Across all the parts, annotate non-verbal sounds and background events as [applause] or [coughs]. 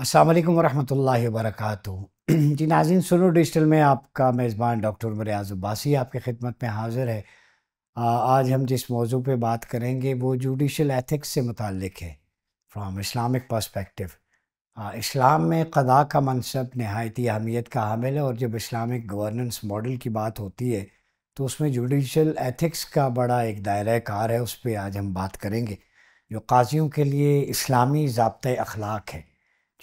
असलकम वरहमल वरक जी नाजिन सुनो डिजिटल में आपका मेज़बान डॉक्टर मरियाज अब्बासी आपकी खिदमत में हाजिर है आज हम जिस मौजू पे बात करेंगे वो जुडिशल एथिक्स से मुतक है फ्राम इस्लामिक पर्सपेक्टिव इस्लाम में कदा का मनसब नहायती अहमियत का हामिल है और जब इस्लामिक गवर्नेंस मॉडल की बात होती है तो उसमें जुडिशल एथिक्स का बड़ा एक दायरा कार है उस पर आज हम बात करेंगे जो काजियों के लिए इस्लामी जबत अखलाक है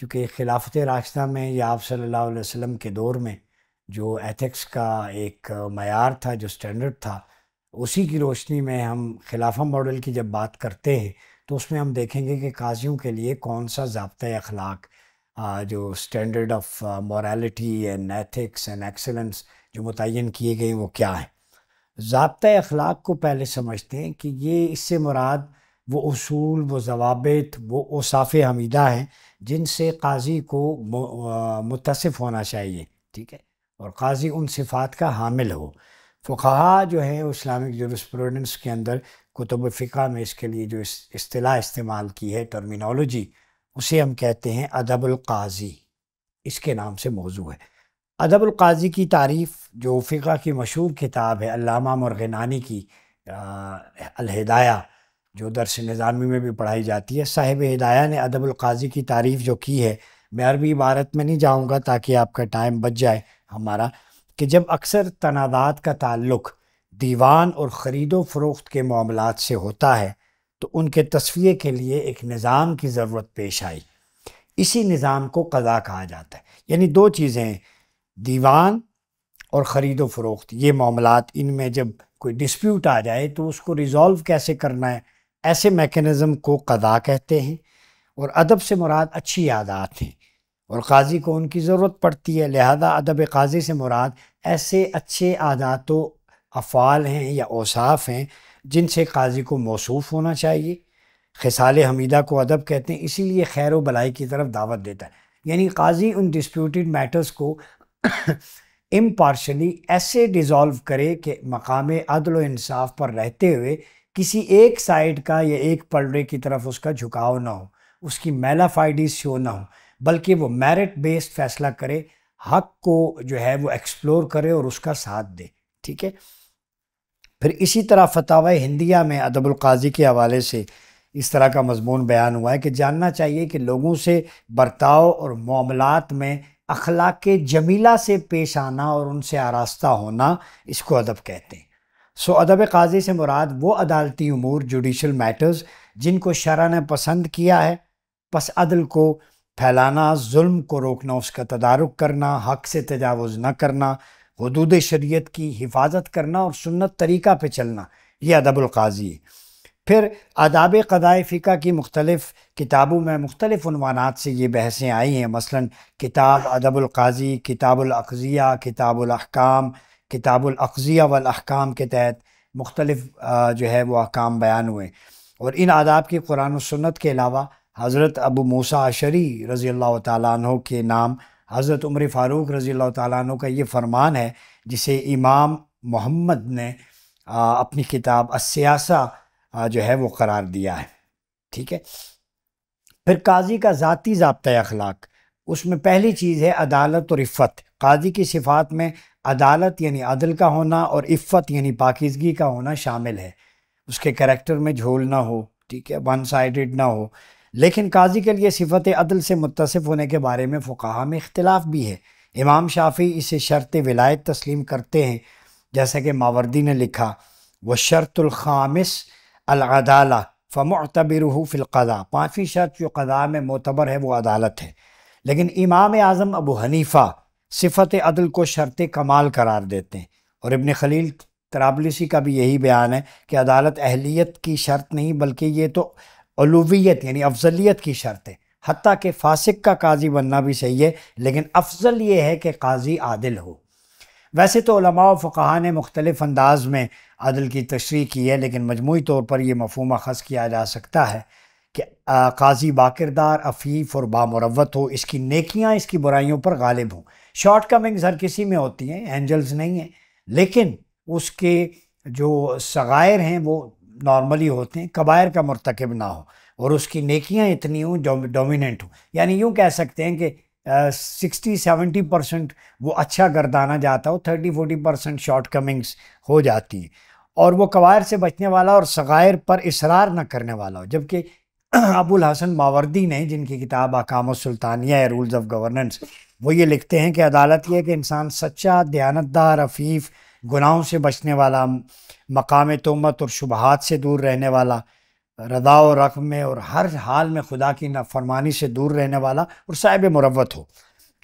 चूँकि खिलाफत रास्ता में या आप सल्ला वसम के दौर में जो एथिक्स का एक मैार था जो स्टैंडर्ड था उसी की रोशनी में हम खिलाफा मॉडल की जब बात करते हैं तो उसमें हम देखेंगे कि काजियों के लिए कौन सा जबता अखलाक जो standard of morality and ethics and excellence जो मुतन किए गए वो क्या है जबता अखलाक को पहले समझते हैं कि ये इससे मुराद वो असूल वो जवाब वो उसाफ़ हमीदा हैं जिनसे काजी को मुतसफ़ होना चाहिए ठीक है और काजी उन सिफ़ात का हामिल हो फा जो है इस्लामिक जूसप्रूडेंस के अंदर कुतुब फ़िका में इसके लिए जो इस इस्तेमाल की है टर्मिनोलॉजी उसे हम कहते हैं अदबुल्काजी इसके नाम से मौजू है अदबुल्काजी की तारीफ़ जो फ़िका की मशहूर किताब है अलामा मरगनानी की अलहदाया जो दरस निज़ामी में भी पढ़ाई जाती है साहिब हिदाया ने अदबुल्काजी की तारीफ़ जो की है मैं अरबी इबारत में नहीं जाऊँगा ताकि आपका टाइम बच जाए हमारा कि जब अक्सर तनादात का ताल्लुक़ दीवान और ख़रीदो फरोख्त के मामला से होता है तो उनके तस्वीर के लिए एक निज़ाम की ज़रूरत पेश आई इसी निज़ाम को कज़ा कहा जाता है यानी दो चीज़ें दीवान और ख़रीदो फरोख्त ये मामला इनमें जब कोई डिस्प्यूट आ जाए तो उसको रिज़ॉल्व कैसे करना है ऐसे मेकनिज़म को कदा कहते हैं और अदब से मुराद अच्छी यादात हैं और काजी को उनकी ज़रूरत पड़ती है लिहाजा अदब काजी से मुराद ऐसे अच्छे आदात अफ़ाल हैं या औसाफ हैं जिनसे काजी को मौसू होना चाहिए खिसाल हमीदा को अदब कहते हैं इसीलिए खैर व भलाई की तरफ दावत देता है यानी काजी उन डिस्प्यूटेड मैटर्स को इम्पार्शली [coughs] ऐसे डिज़ोल्व करे कि मकाम अदल इंसाफ पर रहते हुए किसी एक साइड का या एक पलड़े की तरफ उसका झुकाव ना हो उसकी मेलाफाइडिस शो ना हो बल्कि वो मेरिट बेस्ड फैसला करे हक को जो है वो एक्सप्लोर करे और उसका साथ दे ठीक है फिर इसी तरह फतावा हिंदिया में अदबुल्काजी के हवाले से इस तरह का मजमून बयान हुआ है कि जानना चाहिए कि लोगों से बर्ताव और मामलात में अखलाक जमीला से पेश आना और उनसे आरास्ता होना इसको अदब कहते हैं सो अदब काजी से मुराद वो अदालती अमूर जुडिशल मैटर्स जिनको शरा ने पसंद किया है पस अदल को फैलाना जुल्म को रोकना उसका तदारक करना हक से तजावज़ न करना हदूद शरीत की हिफाजत करना और सुन्नत तरीक़ा पे चलना ये अदबाजी है फिर अदाब कदाय फ़िका की मुख्तलफ़ किताबों में मुख्तलिफ़ानात से ये बहसें आई हैं मसला किताब अदबुल्काजी किताबुलअज़िया किताबुलहकाम किताबलअज़िया वालकाम के तहत मुख्तलिफ़ जो है वो अहकाम बयान हुए और इन आदाब की कुरान सन्नत के अलावा हज़रत अबू मूसा अशरी रज़ी अल्लाह तु के नाम हज़रत उम्र फ़ारूक रज़ी अल्लाह तु का ये फ़रमान है जिसे इमाम मोहम्मद ने अपनी किताब असियासा जो है वो करार दिया है ठीक है फिर काजी का ज़ाती जबता अखलाक उसमें पहली चीज़ है अदालत और इफ़त काजी की सिफात में अदालत यानी अदल का होना और इफ़त यानी पाकिजगी का होना शामिल है उसके करेक्टर में झोल ना हो ठीक है वन साइड ना हो लेकिन काजी के लिए सिफत अदल से मुतसफ़ होने के बारे में फ़ुकाहा में इख्तलाफ भी है इमाम शाफी इसे शर्त विलायत तस्लीम करते हैं जैसा कि मावर्दी ने लिखा व शर्तुलखामिस अलदाला फ़मतबिर फ़िलकदा पाँचवीं शर्त जो कदा में मोतबर है वो अदालत है लेकिन इमाम आज़म अबू हनीफ़ा सिफत अदल को शर्त कमाल करार देते हैं और इबन खलील तराबलिसी का भी यही बयान है कि अदालत अहलियत की शर्त नहीं बल्कि ये तो अलूवियत यानी अफजलियत की शर्त है हती कि फासिक का काजी बनना भी सही है लेकिन अफजल ये है कि काजी आदिल हो वैसे तो व ने मुख्तलिफ़ अंदाज में अदल की तशरी की है लेकिन मजमू तौर पर यह मफहम अखज़ किया जा सकता है कि काजी बाकरदार अफ़ीफ़ और बामुरत हो इसकी नेकियाँ इसकी बुराइयों पर गालिब हों शॉर्ट कमिंग्स हर किसी में होती हैं एंजल्स नहीं हैं लेकिन उसके जो सगायर हैं वो नॉर्मली होते हैं कबायर का मरतकब ना हो और उसकी नेकियां इतनी हों डोमिनेंट हों यानी यूँ कह सकते हैं कि सिक्सटी सेवेंटी परसेंट वो अच्छा गर्दाना जाता हो thirty forty percent shortcomings हो जाती हैं और वो कबायर से बचने वाला और सगायर पर इसरार न करने वाला हो जबकि अबुल हसन मावर्दी ने जिनकी किताब अकाम सुल्तानिया रूल्स ऑफ गवर्नेंस वो ये लिखते हैं कि अदालत यह कि इंसान सच्चा दयानतदार रफीफ गुनाहों से बचने वाला मकाम तोमत और शुबहत से दूर रहने वाला रदा और रकम में और हर हाल में खुदा की नाफरमानी से दूर रहने वाला और साहिब मुरवत हो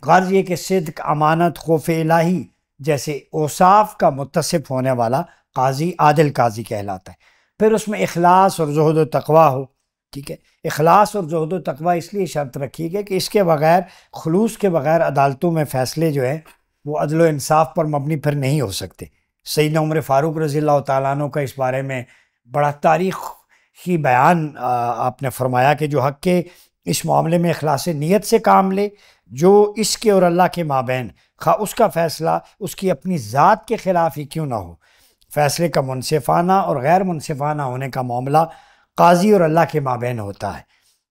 गर्ज ये कि सिद्क अमानत खौफ इलाही जैसे ओसाफ का मुतसफ़ होने वाला काजी आदिल काजी कहलाता है फिर उसमें अखलास और जहद तकवा हो ठीक है अखलास और जहद तकवा इसलिए शर्त रखी गई कि इसके बगैर खलूस के बगैर अदालतों में फ़ैसले जो हैं वो अदल इंसाफ पर मबनी फिर नहीं हो सकते सईद उम्र फ़ारूक रज़ी तु का इस बारे में बड़ा तारीख ही बयान आपने फरमाया कि जो हक के इस मामले में अखलास नीयत से काम ले जो इसके और अल्लाह के माबेन खा उसका फ़ैसला उसकी अपनी ज़ात के ख़िलाफ़ ही क्यों ना हो फ़ैसले का मुनफाना और गैर मुनफाना होने का मामला काजी और अल्लाह के माबेन होता है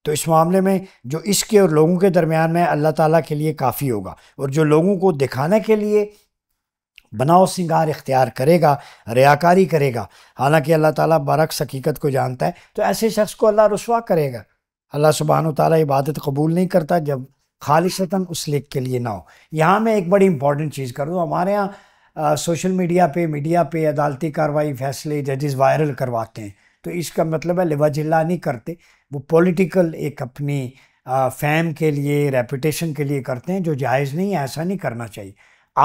तो इस मामले में जो इसके और लोगों के दरमियान में अल्लाह ताला के लिए काफ़ी होगा और जो लोगों को दिखाने के लिए बनाओ सिंगार इख्तियार करेगा रियाकारी करेगा हालांकि अल्लाह ताला बरक्स हकीकत को जानता है तो ऐसे शख्स को अल्लाह रसुआ करेगा अल्लाह सुबहान ताली इबादत कबूल नहीं करता जब खालिशता उस लेख के लिए ना हो यहाँ मैं एक बड़ी इंपॉर्टेंट चीज़ कर दूँ हमारे यहाँ सोशल मीडिया पर मीडिया पर अदालती कार्रवाई फैसले जजेस वायरल करवाते हैं तो इसका मतलब है लिवाजिल्ला नहीं करते वो पॉलिटिकल एक अपनी फैम के लिए रेपुटेशन के लिए करते हैं जो जायज़ नहीं है ऐसा नहीं करना चाहिए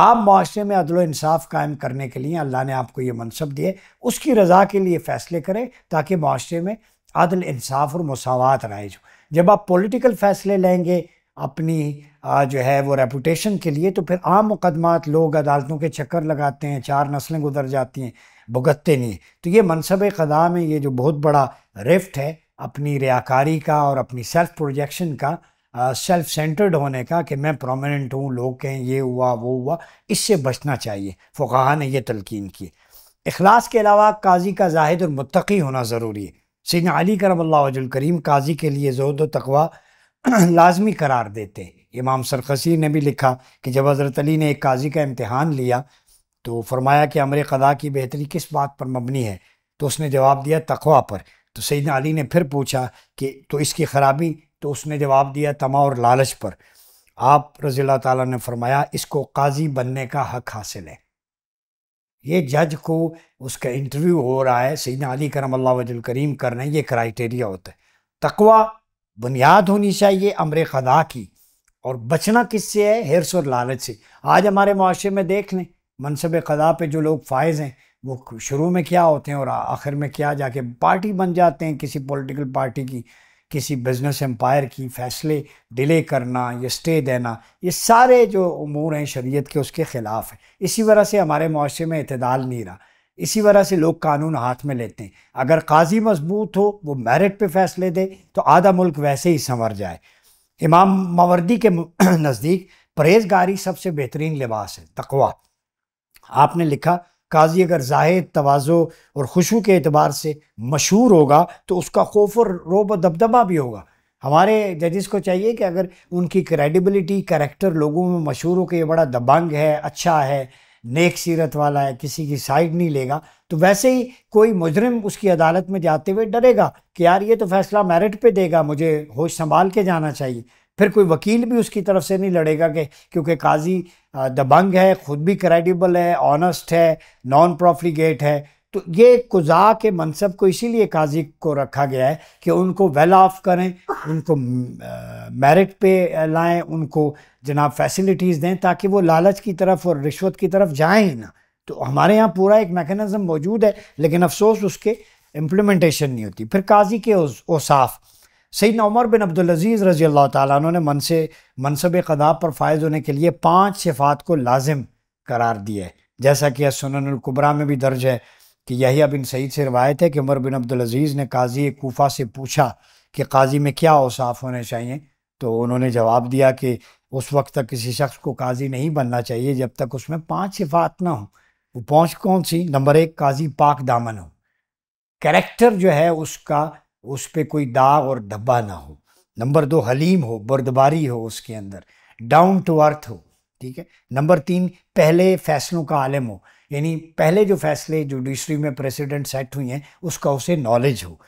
आप माशरे में अदल इंसाफ कायम करने के लिए अल्लाह ने आपको ये मनसब दिए उसकी रज़ा के लिए फ़ैसले करें ताकि माशरे में अदल इंसाफ और मसावत राइज हो जब आप पॉलिटिकल फ़ैसले लेंगे अपनी जो है वो रेपुटेशन के लिए तो फिर आम मुकदमात लोग अदालतों के चक्कर लगाते हैं चार नस्लें गुजर जाती हैं भुगतते नहीं तो ये मनसब कदा में ये जो बहुत बड़ा रिफ्ट है अपनी रियाकारी का और अपनी सेल्फ प्रोजेक्शन का सेल्फ सेंटर्ड होने का कि मैं प्रोमिनेंट हूँ लोग कहें ये हुआ वो हुआ इससे बचना चाहिए फ़ुकाहा ने यह तलकिन की अखलास के अलावा काजी का जाहिद और मतकी होना ज़रूरी है सिंह अली करम करीम काजी के लिए जोद व तकवा [clears throat] लाजमी करार देते हैं इमाम सरकसी ने भी लिखा कि जब हज़रत अली ने एक काजी का इम्तहान लिया तो फरमाया कि अमर कदा की बेहतरी किस बात पर मबनी है तो उसने जवाब दिया तखवा पर तो सईद अली ने फिर पूछा कि तो इसकी ख़राबी तो उसने जवाब दिया तमा और लालच पर आप रज़ी ताला ने फरमाया इसको काजी बनने का हक हासिल है ये जज को उसका इंटरव्यू हो रहा है सईद अली करम अल्लाह वजुल करीम कर रहे हैं ये क्राइटेरिया होता है तकवा बुनियाद होनी चाहिए अमर खदा की और बचना किससे है हिरस और लालच से आज हमारे माशरे में देख लें मनसब कदा पे जो लोग फायज़ हैं वो शुरू में क्या होते हैं और आखिर में क्या जाके पार्टी बन जाते हैं किसी पॉलिटिकल पार्टी की किसी बिज़नेस एम्पायर की फ़ैसले डिले करना या स्टे देना ये सारे जो अमूर हैं शरीयत के उसके ख़िलाफ़ है इसी वजह से हमारे मुआरे में इतदाल नहीं रहा इसी वजह से लोग कानून हाथ में लेते हैं अगर काजी मजबूत हो वो मेरिट पे फैसले दे तो आधा मुल्क वैसे ही संवर जाए इमाम मवर्दी के [clears throat] नज़दीक परहेजगारी सबसे बेहतरीन लिबास है तकवा आपने लिखा काजी अगर जाहिर तवाज़ो और खुशू के अतबार से मशहूर होगा तो उसका खौफ और रोब दबदबा भी होगा हमारे जजिस को चाहिए कि अगर उनकी क्रेडिबिलिटी करैक्टर लोगों में मशहूर हो कि ये बड़ा दबंग है अच्छा है नेक सीरत वाला है किसी की साइड नहीं लेगा तो वैसे ही कोई मुजरिम उसकी अदालत में जाते हुए डरेगा कि यार ये तो फैसला मेरिट पे देगा मुझे होश संभाल के जाना चाहिए फिर कोई वकील भी उसकी तरफ से नहीं लड़ेगा कि क्योंकि काजी दबंग है ख़ुद भी क्रेडिबल है ऑनेस्ट है नॉन प्रॉफिगेट है तो ये कुजा के मनसब को इसीलिए काजी को रखा गया है कि उनको वेल ऑफ करें उनको मेरिट पे लाएं उनको जनाब फैसिलिटीज़ दें ताकि वो लालच की तरफ और रिश्वत की तरफ जाए ही ना तो हमारे यहाँ पूरा एक मेकनिज़म मौजूद है लेकिन अफसोस उसके इम्प्लीमेंटेशन नहीं होती फिर काजी के औसाफ सईद उमर बिन अब्दुलज़ीज़ रज़ी अल्लाह तुम ने मनसे मनसब कदाब पर फायज होने के लिए पाँच सिफ़ात को लाजिम करार दिया है जैसा कि सुनकुबरा में भी दर्ज है कि यही बिन सईद से रवायत है कि उमर बिन अब्दुलज़ीज़ ने काजी कोफा से पूछा कि काजी में क्या औसाफ होने चाहिए तो उन्होंने जवाब दिया कि उस वक्त तक किसी शख्स को काजी नहीं बनना चाहिए जब तक उसमें पाँच सिफ़ात ना हो वो पहुँच कौन सी नंबर एक काजी पाक दामन हो करेक्टर जो है उसका उस पर कोई दाग और धब्बा ना हो नंबर दो हलीम हो बर्दबारी हो उसके अंदर डाउन टू अर्थ हो ठीक है नंबर तीन पहले फैसलों का आलम हो यानी पहले जो फैसले जुडिशरी में प्रेसिडेंट सेट हुई हैं उसका उसे नॉलेज हो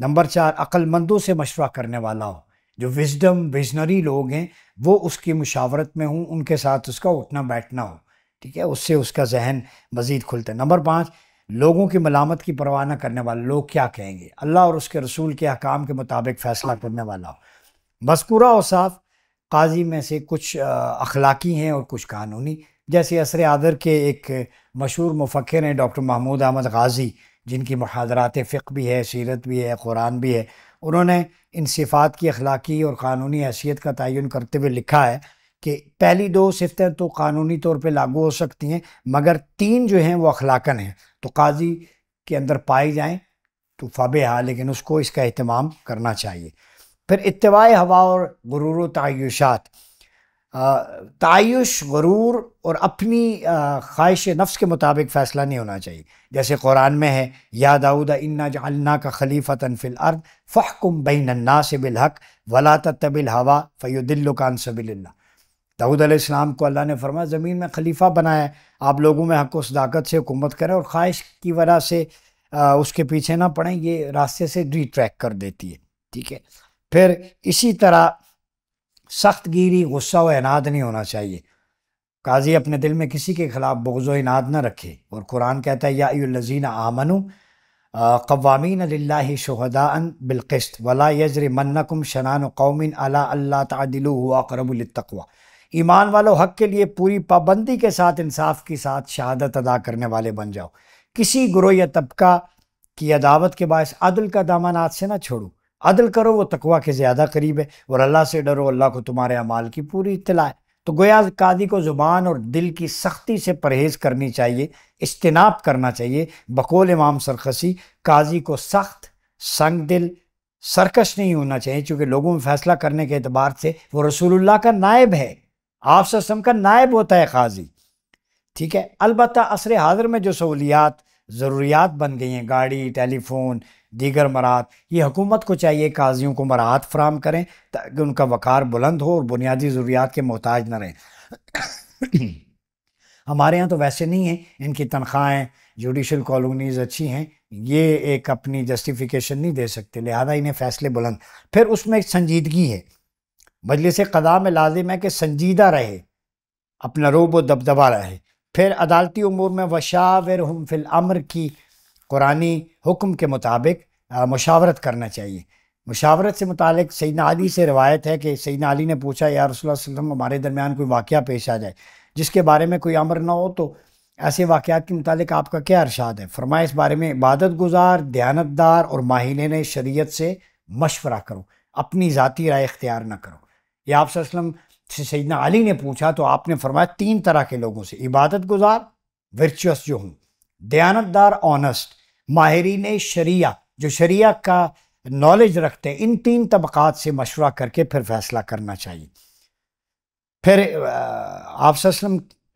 नंबर चार अक्लमंदों से मशवरा करने वाला हो जो विजडम विजनरी लोग हैं वो उसकी मुशावरत में हों उनके साथ उसका उठना बैठना हो ठीक है उससे उसका जहन मज़ीद खुलता है नंबर पाँच लोगों की मलामत की परवाह न करने वाले लोग क्या कहेंगे अल्लाह और उसके रसूल के अहकाम के मुताबिक फ़ैसला करने वाला हो और साफ़ काजी में से कुछ अखलाकी हैं और कुछ कानूनी जैसे असर आदर के एक मशहूर मुफक्र हैं डॉक्टर महमूद अहमद गाजी जिनकी महाजरात फ़िक भी है सीरत भी है कुरान भी है उन्होंने इन सिफ़ात की अखलाकी और क़ानूनी हैसियत का तयन करते हुए लिखा है कि पहली दो सिफतें तो कानूनी तौर पर लागू हो सकती हैं मगर तीन जो हैं वो अखलाकन हैं तो काजी के अंदर पाए जाएँ तो हाँ लेकिन उसको इसका अहतमाम करना चाहिए फिर इतवा हवा और गुरूर तयशात तयश गुरूर और अपनी ख्वाहिश नफ्स के मुताबिक फ़ैसला नहीं होना चाहिए जैसे कुरान में है या दाऊद इन्ना जल्ना का खलीफा तनफिल अर्द फ़हकुम बिन अन्ना से वला तबिल हवा फ़ैदिल्लुकान सबिल्ला दाऊद अलैहिस्सलाम को अल्लाह ने फरमाया ज़मीन में खलीफा बनाया आप लोगों में हक सदाकत से हुकूमत करें और ख्वाहिश की वजह से आ, उसके पीछे ना पड़ें ये रास्ते से रिट्रैक कर देती है ठीक है फिर इसी तरह सख्त गिरी गुस्सा व इनाद नहीं होना चाहिए काजी अपने दिल में किसी के खिलाफ बगज़ इनाद ना रखे और कुरान कहता है याजीन आमनु कवामीन ला शहदा बिलकस्त वला यजर मन्नकुम शनान कौमिन अला अल्लाह तदिलु हुआ तकवा ईमान वालों हक के लिए पूरी पाबंदी के साथ इंसाफ के साथ शहादत अदा करने वाले बन जाओ किसी ग्रोह या तबका की अदावत के बायस अदल का दामन आज से ना छोड़ो अदल करो वो तकवा के ज़्यादा करीब है और अल्लाह से डरो अल्लाह को तुम्हारे अमाल की पूरी इतला है तो गोया कादी को ज़ुबान और दिल की सख्ती से परहेज़ करनी चाहिए इज्तनाब करना चाहिए बकोल इमाम सरकसी काजी को सख्त संग दिल सरकश नहीं होना चाहिए क्योंकि लोगों में फ़ैसला करने के अतबार से वो रसूलुल्लाह का नायब है आप का नायब होता है काजी ठीक है अलबत् असर हाजिर में जो सहूलियात ज़रूरियात बन गई हैं गाड़ी टेलीफोन दीगर मराहत ये हुकूमत को चाहिए काजियों को मराहत फराम करें ताकि उनका वक़ार बुलंद हो और बुनियादी ज़रूरियात के मोहताज न रहें [coughs] हमारे यहाँ तो वैसे नहीं है इनकी तनख्वाहें जुडिशल कॉलोनीज़ अच्छी हैं ये एक अपनी जस्टिफिकेशन नहीं दे सकते लिहाजा इन्हें फ़ैसले बुलंद फिर उसमें एक संजीदगी है मजलिस कदा में लाजिम है कि संजीदा रहे अपना रोब व दबदबा रहे फिर अदालती उमूर में वशावर हम फिल अमर की कुरानी हुक्म के मुताबिक मुशावरत करना चाहिए मुशावरत से मुतालिक सैदना अली से रवायत है कि सैदना अली ने पूछा यार रसोल्लम हमारे दरमियान कोई वाक़ पेश आ जाए जिसके बारे में कोई अमर ना हो तो ऐसे वाक़ात के मुतालिक आपका क्या अरसाद है फरमाए इस बारे में इबादत गुजार दयानतदार और माहिन शरीयत से मशवरा करो अपनी ज़ाती राय इख्तियार ना करो आप वसलम से सैदना अली ने पूछा तो आपने फरमाया तीन तरह के लोगों से इबादत गुजार वर्चुअस जो हूँ दयानतदार ऑनस्ट माहरीन शरिया जो शरिया का नॉलेज रखते हैं इन तीन तबक़ात से मशवरा करके फिर फैसला करना चाहिए फिर आप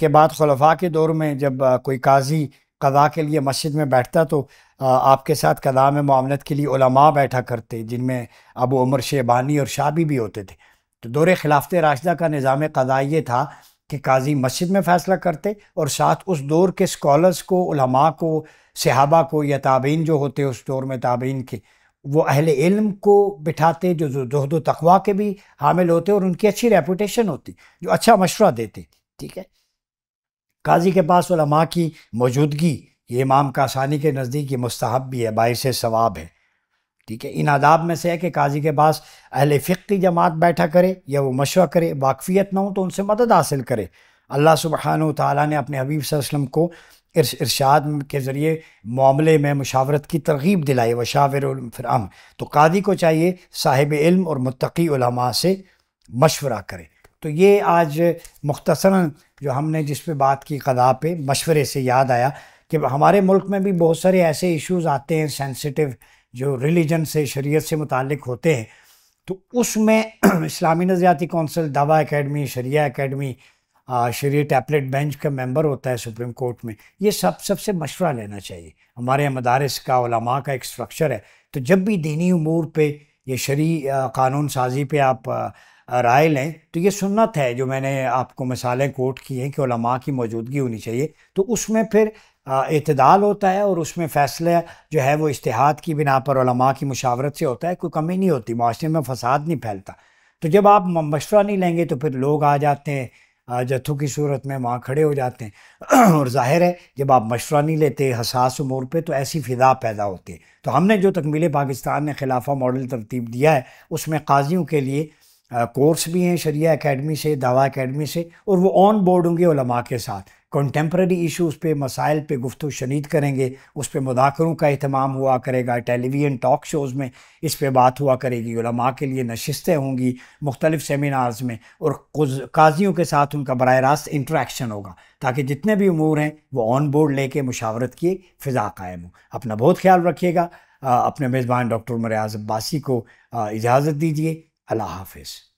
के बाद खलफा के दौर में जब कोई काजी कदा के लिए मस्जिद में बैठता तो आपके साथ कदा में मामलत के लिए उलमा बैठा करते जिनमें अबू उमर शेबानी और शाबी भी होते थे तो दौरे खिलाफत राशदा का निज़ाम कदा ये था कि काजी मस्जिद में फ़ैसला करते और साथ उस दौर के स्कॉलर्स को उलमा को सहाबा को या ताबीन जो होते उस दौर में ताबीन के वो अहल इल्म को बिठाते जो जहद तखवा के भी हामिल होते और उनकी अच्छी रेपूटेशन होती जो अच्छा मशवरा देते ठीक है काजी के पास की मौजूदगी ये इमाम कासानी के नज़दीक ये मस्तहब भी है बायस सवाब है ठीक है इन आदाब में से है कि काजी के पास अहल फ़िक की जमात बैठा करे या वो मशवरा करे वाकफ़ियत ना हो तो उनसे मदद हासिल करे अल्लाह सुबहान ने अपने हबीब वसम को इर्श, के ज़रिए मामले में मुशावरत की तरगीब दिलाई वशावर फिर तो कादी को चाहिए साहिब इल्म और मतकी से मशवरा करें तो ये आज मुख्तसरा जो हमने जिस पर बात की कदा पे मशवरे से याद आया कि हमारे मुल्क में भी बहुत सारे ऐसे इशूज़ आते हैं सेंसिटिव जो रिलीजन से शरीयत से मुतक होते हैं तो उसमें [clears throat] इस्लामी नज़रियाती कौंसिल दावा एकेडमी शरिया एकेडमी शरीय टैपलेट बेंच का मेंबर होता है सुप्रीम कोर्ट में ये सब सबसे मशवरा लेना चाहिए हमारे यहाँ मदारस का का एक स्ट्रक्चर है तो जब भी दीनी उमूर पे ये शरी कानून साजी पे आप राय लें तो ये सुन्नत है जो मैंने आपको मिसालें कोट की हैं कि की मौजूदगी होनी चाहिए तो उसमें फिर इतदाल होता है और उसमें फ़ैसला जो है वो इश्तहाद की बिना पर की मशावरत से होता है कोई कमी नहीं होती माशरे में फसाद नहीं फैलता तो जब आप मशवरा नहीं लेंगे तो फिर लोग आ जाते हैं जत्थों की सूरत में वहाँ खड़े हो जाते हैं [clears throat] और जाहिर है जब आप मशवरा नहीं लेते हसास उमूर पर तो ऐसी फ़िदा पैदा होती है तो हमने जो तकमील पाकिस्तान ने खिलाफा मॉडल तरतीब दिया है उसमें काजियों के लिए कोर्स भी हैं शरिया अकेडमी से दवा अकेडमी से और वो ऑन बोर्ड होंगे उलमा के साथ कंटेम्प्रेरी इश्यूज़ पे मसाइल पे गुफ्तु शनीद करेंगे उस पर मुदाकरों का अहतमाम हुआ करेगा टेलीविज़न टॉक शोज़ में इस पर बात हुआ करेगी उलमा के लिए नशस्तें होंगी मुख्तलिफ़ सेमिनार्स में और काजियों के साथ उनका बर रास्त इंट्रैक्शन होगा ताकि जितने भी अमूर हैं वो ऑन बोर्ड लेके मुशावरत की फ़िज़ा कायम हो अपना बहुत ख्याल रखिएगा अपने मेज़बान डॉक्टर मरियाज अब्बासी को इजाज़त दीजिए अल्लाह हाफिज़